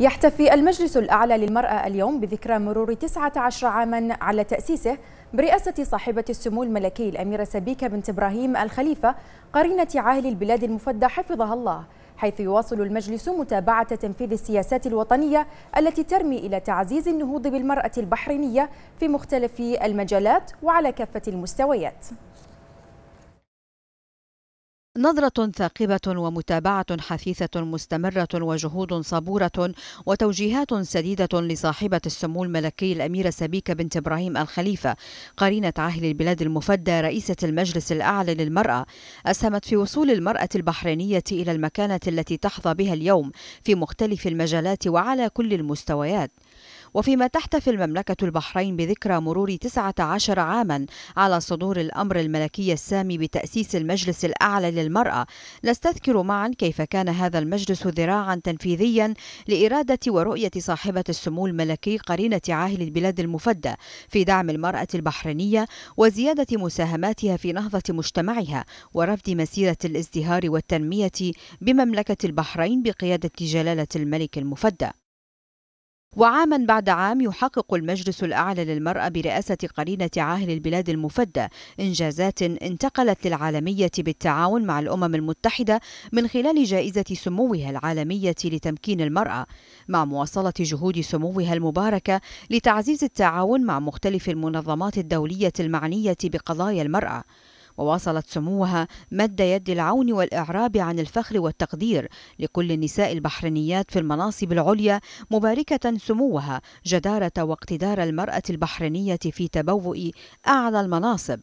يحتفي المجلس الأعلى للمرأة اليوم بذكرى مرور 19 عاما على تأسيسه برئاسة صاحبة السمو الملكي الأميرة سبيكة بنت إبراهيم الخليفة قرينة عاهل البلاد المفدى حفظها الله حيث يواصل المجلس متابعة تنفيذ السياسات الوطنية التي ترمي إلى تعزيز النهوض بالمرأة البحرينية في مختلف المجالات وعلى كافة المستويات نظرة ثاقبة ومتابعة حثيثة مستمرة وجهود صبورة وتوجيهات سديدة لصاحبة السمو الملكي الأميرة سبيكة بنت إبراهيم الخليفة قرينة عاهل البلاد المفدى رئيسة المجلس الأعلى للمرأة أسهمت في وصول المرأة البحرينية إلى المكانة التي تحظى بها اليوم في مختلف المجالات وعلى كل المستويات وفيما تحتفل مملكة البحرين بذكرى مرور 19 عاما على صدور الأمر الملكي السامي بتأسيس المجلس الأعلى للمرأة نستذكر معا كيف كان هذا المجلس ذراعا تنفيذيا لإرادة ورؤية صاحبة السمو الملكي قرينة عاهل البلاد المفدى في دعم المرأة البحرينية وزيادة مساهماتها في نهضة مجتمعها ورفض مسيرة الازدهار والتنمية بمملكة البحرين بقيادة جلالة الملك المفدى وعاما بعد عام يحقق المجلس الأعلى للمرأة برئاسة قرينة عاهل البلاد المفدى إنجازات انتقلت للعالمية بالتعاون مع الأمم المتحدة من خلال جائزة سموها العالمية لتمكين المرأة مع مواصلة جهود سموها المباركة لتعزيز التعاون مع مختلف المنظمات الدولية المعنية بقضايا المرأة وواصلت سموها مد يد العون والإعراب عن الفخر والتقدير لكل النساء البحرينيات في المناصب العليا مباركة سموها جدارة واقتدار المرأة البحرينية في تبوء أعلى المناصب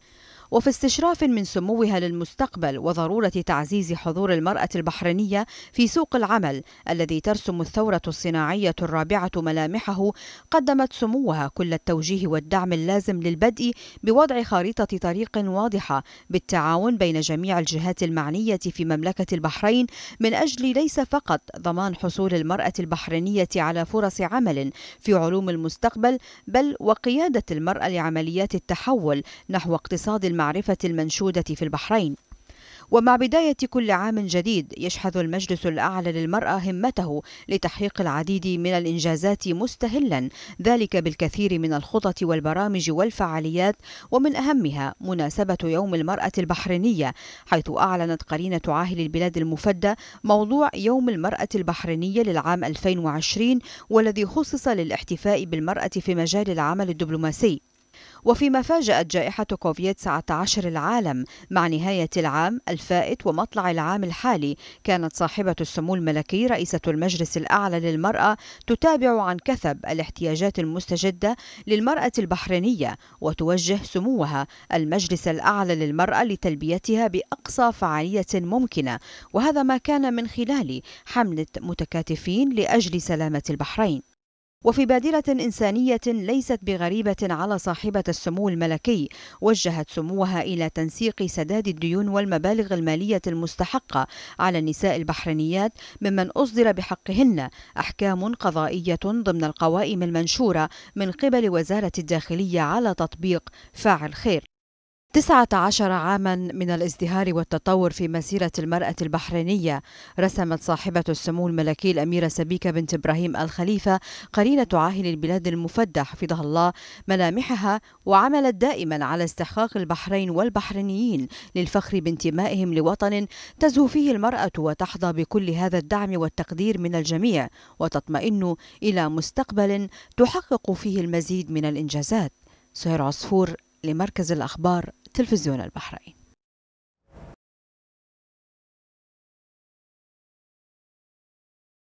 وفي استشراف من سموها للمستقبل وضرورة تعزيز حضور المرأة البحرينية في سوق العمل الذي ترسم الثورة الصناعية الرابعة ملامحه قدمت سموها كل التوجيه والدعم اللازم للبدء بوضع خريطة طريق واضحة بالتعاون بين جميع الجهات المعنية في مملكة البحرين من أجل ليس فقط ضمان حصول المرأة البحرينية على فرص عمل في علوم المستقبل بل وقيادة المرأة لعمليات التحول نحو اقتصاد المعرفة المنشودة في البحرين ومع بداية كل عام جديد يشحذ المجلس الأعلى للمرأة همته لتحقيق العديد من الإنجازات مستهلا ذلك بالكثير من الخطط والبرامج والفعاليات ومن أهمها مناسبة يوم المرأة البحرينية حيث أعلنت قرينة عاهل البلاد المفدى موضوع يوم المرأة البحرينية للعام 2020 والذي خصص للاحتفاء بالمرأة في مجال العمل الدبلوماسي وفيما فاجأت جائحة كوفيد 19 العالم مع نهاية العام الفائت ومطلع العام الحالي كانت صاحبة السمو الملكي رئيسة المجلس الأعلى للمرأة تتابع عن كثب الاحتياجات المستجدة للمرأة البحرينية وتوجه سموها المجلس الأعلى للمرأة لتلبيتها بأقصى فعالية ممكنة وهذا ما كان من خلال حملة متكاتفين لأجل سلامة البحرين وفي بادرة إنسانية ليست بغريبة على صاحبة السمو الملكي، وجهت سموها إلى تنسيق سداد الديون والمبالغ المالية المستحقة على النساء البحرينيات ممن أصدر بحقهن أحكام قضائية ضمن القوائم المنشورة من قبل وزارة الداخلية على تطبيق فاعل خير. تسعة عشر عاما من الازدهار والتطور في مسيرة المرأة البحرينية رسمت صاحبة السمو الملكي الأميرة سبيكة بنت إبراهيم الخليفة قرينة عاهل البلاد المفدى حفظها الله ملامحها وعملت دائما على استحقاق البحرين والبحرينيين للفخر بانتمائهم لوطن تزهو فيه المرأة وتحظى بكل هذا الدعم والتقدير من الجميع وتطمئن إلى مستقبل تحقق فيه المزيد من الإنجازات سهير عصفور لمركز الأخبار تلفزيون البحرين